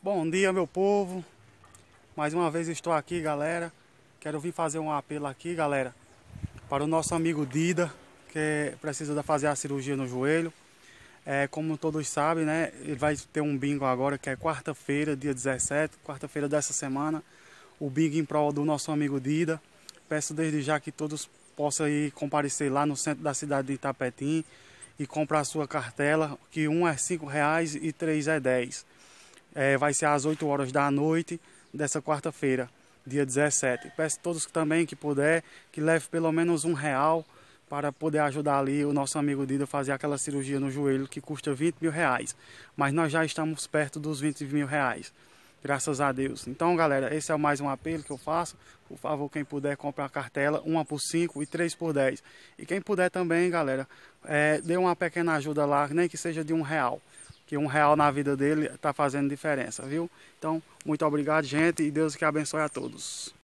Bom dia, meu povo. Mais uma vez estou aqui, galera. Quero vir fazer um apelo aqui, galera, para o nosso amigo Dida, que precisa fazer a cirurgia no joelho. É, como todos sabem, né? Ele vai ter um bingo agora, que é quarta-feira, dia 17, quarta-feira dessa semana. O bingo em prol do nosso amigo Dida. Peço desde já que todos possam ir comparecer lá no centro da cidade de Itapetim e comprar a sua cartela, que um é R$ 5,00 e três é 10 é, vai ser às 8 horas da noite dessa quarta-feira, dia 17. Peço a todos também que puder que leve pelo menos um real para poder ajudar ali o nosso amigo Dida a fazer aquela cirurgia no joelho que custa 20 mil reais. Mas nós já estamos perto dos 20 mil reais. Graças a Deus. Então, galera, esse é mais um apelo que eu faço. Por favor, quem puder, compre uma cartela, uma por 5 e três por 10. E quem puder também, galera, é, dê uma pequena ajuda lá, nem que seja de um real que um real na vida dele está fazendo diferença, viu? Então, muito obrigado, gente, e Deus que abençoe a todos.